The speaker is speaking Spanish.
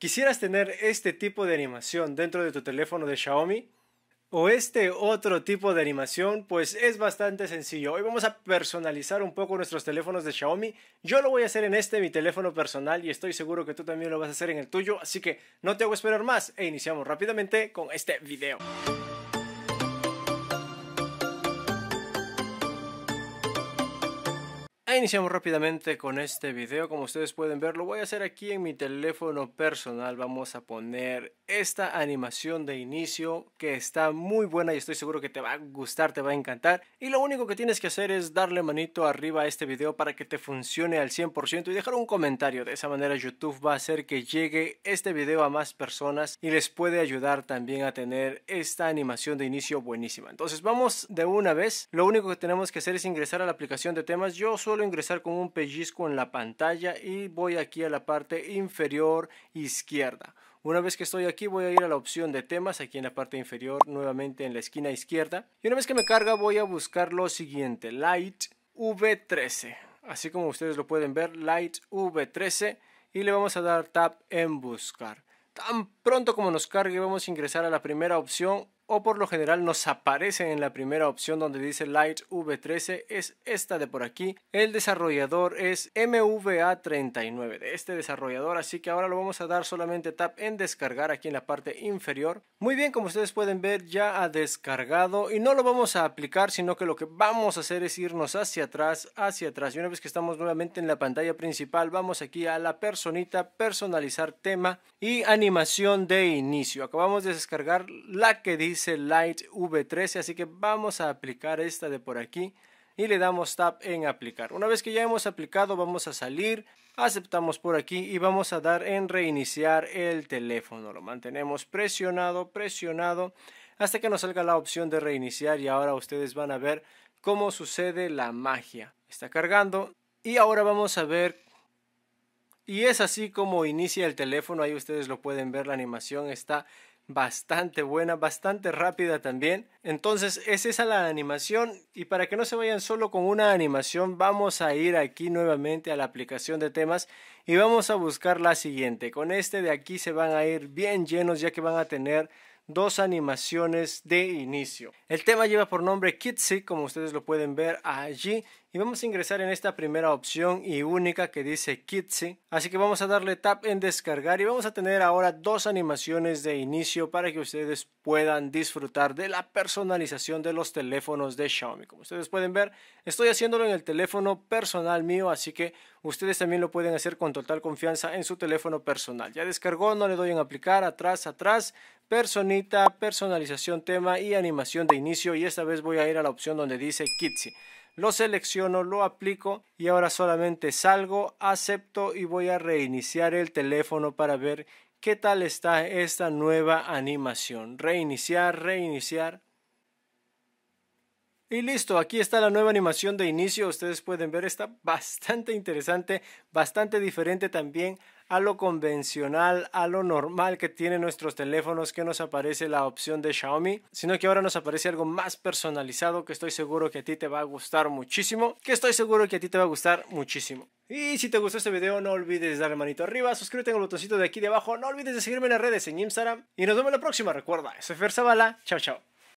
¿Quisieras tener este tipo de animación dentro de tu teléfono de Xiaomi? O este otro tipo de animación, pues es bastante sencillo. Hoy vamos a personalizar un poco nuestros teléfonos de Xiaomi. Yo lo voy a hacer en este, mi teléfono personal, y estoy seguro que tú también lo vas a hacer en el tuyo. Así que no te hago esperar más e iniciamos rápidamente con este video. Ah, iniciamos rápidamente con este video, como ustedes pueden ver, lo voy a hacer aquí en mi teléfono personal, vamos a poner esta animación de inicio que está muy buena y estoy seguro que te va a gustar, te va a encantar y lo único que tienes que hacer es darle manito arriba a este video para que te funcione al 100% y dejar un comentario, de esa manera YouTube va a hacer que llegue este video a más personas y les puede ayudar también a tener esta animación de inicio buenísima, entonces vamos de una vez, lo único que tenemos que hacer es ingresar a la aplicación de temas, yo solo ingresar con un pellizco en la pantalla y voy aquí a la parte inferior izquierda. Una vez que estoy aquí voy a ir a la opción de temas aquí en la parte inferior nuevamente en la esquina izquierda. Y una vez que me carga voy a buscar lo siguiente, Light V13. Así como ustedes lo pueden ver, Light V13 y le vamos a dar tap en buscar. Tan pronto como nos cargue vamos a ingresar a la primera opción o por lo general nos aparece en la primera opción donde dice Light V13 es esta de por aquí. El desarrollador es MVA39 de este desarrollador, así que ahora lo vamos a dar solamente tap en descargar aquí en la parte inferior. Muy bien, como ustedes pueden ver ya ha descargado y no lo vamos a aplicar, sino que lo que vamos a hacer es irnos hacia atrás, hacia atrás. Y una vez que estamos nuevamente en la pantalla principal, vamos aquí a la personita, personalizar tema y animación de inicio. Acabamos de descargar la que dice Light V13, así que vamos a aplicar esta de por aquí y le damos tap en aplicar. Una vez que ya hemos aplicado vamos a salir, aceptamos por aquí y vamos a dar en reiniciar el teléfono. Lo mantenemos presionado, presionado hasta que nos salga la opción de reiniciar y ahora ustedes van a ver cómo sucede la magia. Está cargando y ahora vamos a ver y es así como inicia el teléfono, ahí ustedes lo pueden ver, la animación está bastante buena, bastante rápida también. Entonces es esa la animación y para que no se vayan solo con una animación vamos a ir aquí nuevamente a la aplicación de temas y vamos a buscar la siguiente. Con este de aquí se van a ir bien llenos ya que van a tener dos animaciones de inicio. El tema lleva por nombre Kitsy, como ustedes lo pueden ver allí, y vamos a ingresar en esta primera opción y única que dice Kitsy. Así que vamos a darle tap en descargar y vamos a tener ahora dos animaciones de inicio para que ustedes puedan disfrutar de la personalización de los teléfonos de Xiaomi. Como ustedes pueden ver, estoy haciéndolo en el teléfono personal mío, así que Ustedes también lo pueden hacer con total confianza en su teléfono personal. Ya descargó, no le doy en aplicar, atrás, atrás, personita, personalización tema y animación de inicio y esta vez voy a ir a la opción donde dice Kitsy. Lo selecciono, lo aplico y ahora solamente salgo, acepto y voy a reiniciar el teléfono para ver qué tal está esta nueva animación. Reiniciar, reiniciar. Y listo, aquí está la nueva animación de inicio, ustedes pueden ver, está bastante interesante, bastante diferente también a lo convencional, a lo normal que tienen nuestros teléfonos, que nos aparece la opción de Xiaomi, sino que ahora nos aparece algo más personalizado que estoy seguro que a ti te va a gustar muchísimo, que estoy seguro que a ti te va a gustar muchísimo. Y si te gustó este video, no olvides darle manito arriba, suscríbete en el botoncito de aquí de abajo, no olvides de seguirme en las redes en Instagram, y nos vemos la próxima, recuerda, soy Fer bala chao chao.